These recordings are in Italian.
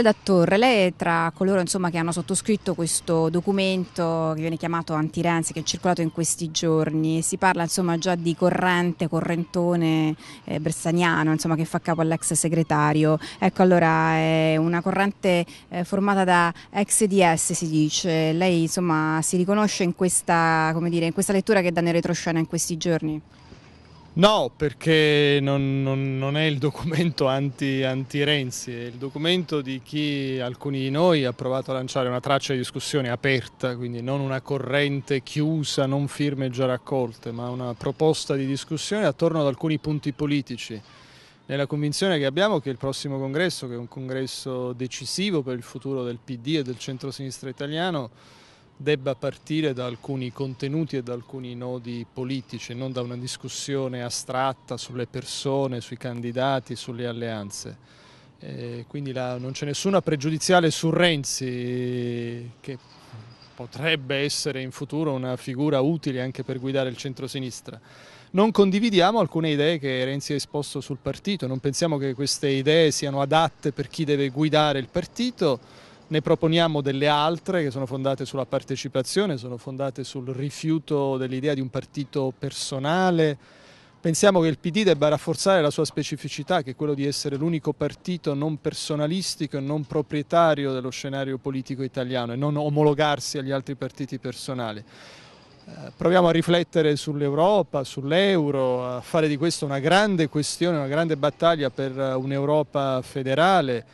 Soledad Torre, lei è tra coloro insomma, che hanno sottoscritto questo documento che viene chiamato Anti-Renzi, che è circolato in questi giorni. Si parla insomma, già di corrente, correntone eh, bersaniano insomma, che fa capo all'ex segretario. Ecco allora è una corrente eh, formata da ex DS si dice. Lei insomma, si riconosce in questa, dire, in questa lettura che danno in retroscena in questi giorni? No, perché non, non, non, è il documento anti, anti-Renzi, è il documento di chi, alcuni di noi, ha provato a lanciare una traccia di discussione aperta, quindi non una corrente chiusa, non firme già raccolte, ma una proposta di discussione attorno ad alcuni punti politici, nella convinzione che abbiamo che il prossimo congresso, che è un congresso decisivo per il futuro del PD e del centro-sinistra italiano, debba partire da alcuni contenuti e da alcuni nodi politici, non da una discussione astratta sulle persone, sui candidati, sulle alleanze. E quindi la, non c'è nessuna pregiudiziale su Renzi, che potrebbe essere in futuro una figura utile anche per guidare il centrosinistra. Non condividiamo alcune idee che Renzi ha esposto sul partito, non pensiamo che queste idee siano adatte per chi deve guidare il partito ne proponiamo delle altre che sono fondate sulla partecipazione, sono fondate sul rifiuto dell'idea di un partito personale. Pensiamo che il PD debba rafforzare la sua specificità, che è quello di essere l'unico partito non personalistico e non proprietario dello scenario politico italiano e non omologarsi agli altri partiti personali eh, proviamo a riflettere sull'Europa, sull'euro, a fare di questo una grande questione, una grande battaglia per eh, un'Europa federale.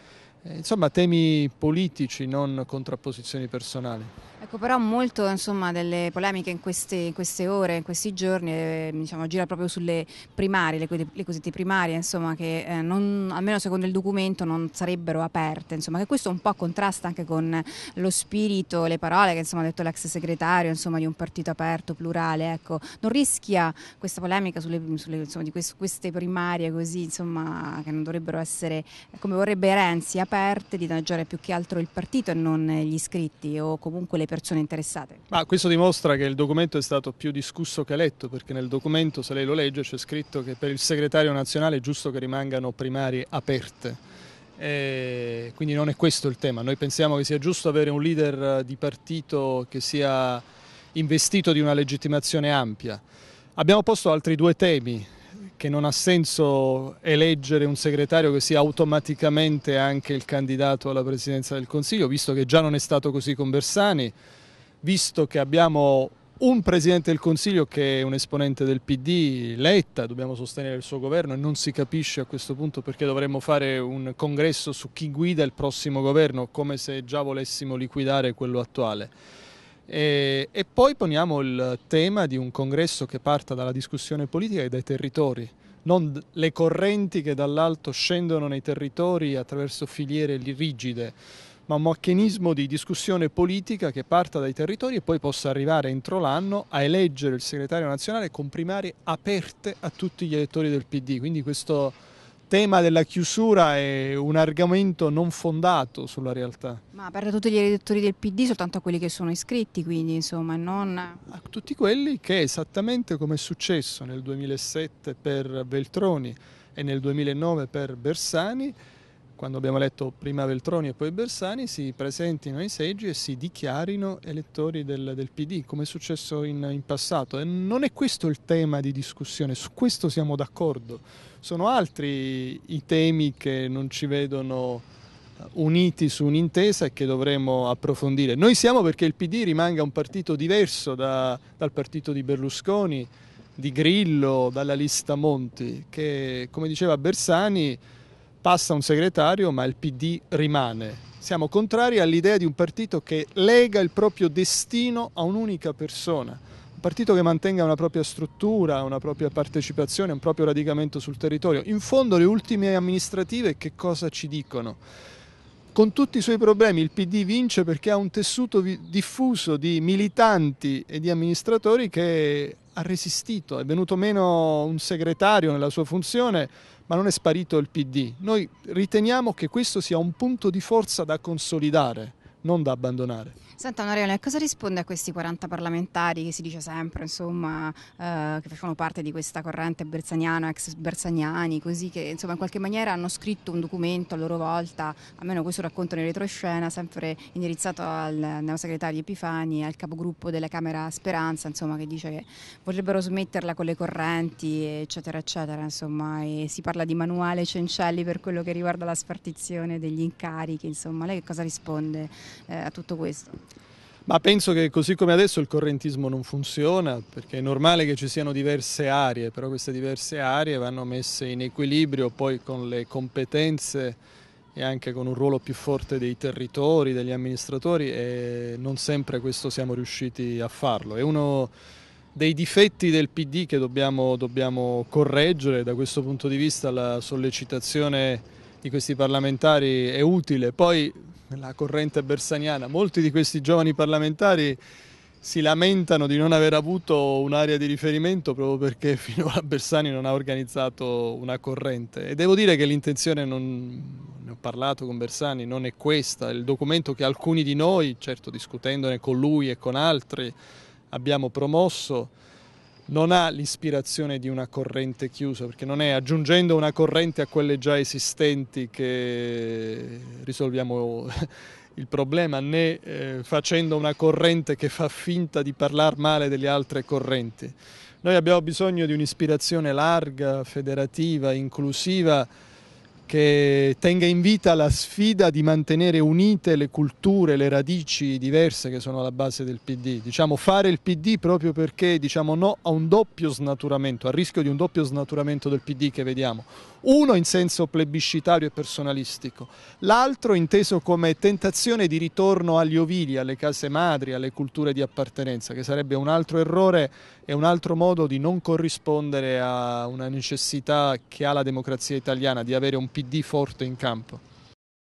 Eh, insomma temi politici, non contrapposizioni personali. Ecco, però molto insomma, delle polemiche in queste, in queste, ore, in questi giorni, eh, diciamo, gira proprio sulle primarie, le, le cosiddette primarie, insomma, che eh, non, almeno secondo il documento non sarebbero aperte, insomma, che questo un po' contrasta anche con lo spirito, le parole che insomma, ha detto l'ex segretario insomma, di un partito aperto, plurale. Ecco. Non rischia questa polemica sulle, sulle insomma, di queste primarie così, insomma, che non dovrebbero essere, come vorrebbe Renzi, aperte? scoperte di danneggiare più che altro il partito e non gli iscritti o comunque le persone interessate. Ma questo dimostra che il documento è stato più discusso che letto, perché nel documento, se lei lo legge, c'è scritto che per il segretario nazionale è giusto che rimangano primarie aperte. E quindi non è questo il tema, noi pensiamo che sia giusto avere un leader eh, di partito che sia investito di una legittimazione ampia. Abbiamo posto altri due temi che non ha senso eleggere un segretario che sia automaticamente anche il candidato alla presidenza del Consiglio, visto che già non è stato così con Bersani, visto che abbiamo un presidente del Consiglio che è un esponente del PD, Letta, dobbiamo sostenere il suo governo e non si capisce a questo punto perché dovremmo fare un congresso su chi guida il prossimo governo, come se già volessimo liquidare quello attuale. E, e, poi poniamo il tema di un congresso che parta dalla discussione politica e dai territori, non le correnti che dall'alto scendono nei territori attraverso filiere rigide, ma un meccanismo di discussione politica che parta dai territori e poi possa arrivare entro l'anno a eleggere il segretario nazionale con primarie aperte a tutti gli elettori del PD. Quindi questo tema della chiusura è un argomento non fondato sulla realtà. Ma per tutti gli elettori del PD, soltanto a quelli che sono iscritti, quindi insomma, non... A tutti quelli che esattamente come è successo nel 2007 per Veltroni e nel 2009 per Bersani, quando abbiamo letto prima Veltroni e poi Bersani, si presentino ai seggi e si dichiarino elettori del, del PD, come è successo in, in, passato. E non è questo il tema di discussione, su questo siamo d'accordo. Sono altri i temi che non ci vedono eh, uniti su un'intesa e che dovremo approfondire. Noi siamo perché il PD rimanga un partito diverso da, dal partito di Berlusconi, di Grillo, dalla lista Monti, che come diceva Bersani passa un segretario ma il PD rimane. Siamo contrari all'idea di un partito che lega il proprio destino a un'unica persona. Un partito che mantenga una propria struttura, una propria partecipazione, un proprio radicamento sul territorio. In fondo le ultime amministrative che cosa ci dicono? con tutti i suoi problemi il PD vince perché ha un tessuto diffuso di militanti e di amministratori che ha resistito, è venuto meno un segretario nella sua funzione, ma non è sparito il PD. Noi riteniamo che questo sia un punto di forza da consolidare non da abbandonare. Senta onorevole, cosa risponde a questi 40 parlamentari che si dice sempre, insomma, eh, che facevano parte di questa corrente bersaniana, ex bersagnani, così che insomma in qualche maniera hanno scritto un documento a loro volta, almeno questo racconto in retroscena, sempre indirizzato al neo segretario Epifani, al capogruppo della Camera Speranza, insomma, che dice che vorrebbero smetterla con le correnti, eccetera, eccetera, insomma, e si parla di manuale Cencelli per quello che riguarda la spartizione degli incarichi, insomma, lei che cosa risponde? eh, a tutto questo. Ma penso che così come adesso il correntismo non funziona, perché è normale che ci siano diverse aree, però queste diverse aree vanno messe in equilibrio poi con le competenze e anche con un ruolo più forte dei territori, degli amministratori e non sempre questo siamo riusciti a farlo. È uno dei difetti del PD che dobbiamo, dobbiamo correggere, da questo punto di vista la sollecitazione di questi parlamentari è utile. Poi la corrente bersaniana, molti di questi giovani parlamentari si lamentano di non aver avuto un'area di riferimento proprio perché finora Bersani non ha organizzato una corrente. E devo dire che l'intenzione, non, ne ho parlato con Bersani, non è questa. Il documento che alcuni di noi, certo discutendone con lui e con altri, abbiamo promosso non ha l'ispirazione di una corrente chiusa, perché non è aggiungendo una corrente a quelle già esistenti che risolviamo il problema, né eh, facendo una corrente che fa finta di parlare male delle altre correnti. Noi abbiamo bisogno di un'ispirazione larga, federativa, inclusiva, che tenga in vita la sfida di mantenere unite le culture, le radici diverse che sono alla base del PD. Diciamo fare il PD proprio perché diciamo no a un doppio snaturamento, al rischio di un doppio snaturamento del PD che vediamo uno in senso plebiscitario e personalistico, l'altro inteso come tentazione di ritorno agli ovili, alle case madri, alle culture di appartenenza, che sarebbe un altro errore e un altro modo di non corrispondere a una necessità che ha la democrazia italiana di avere un PD forte in campo.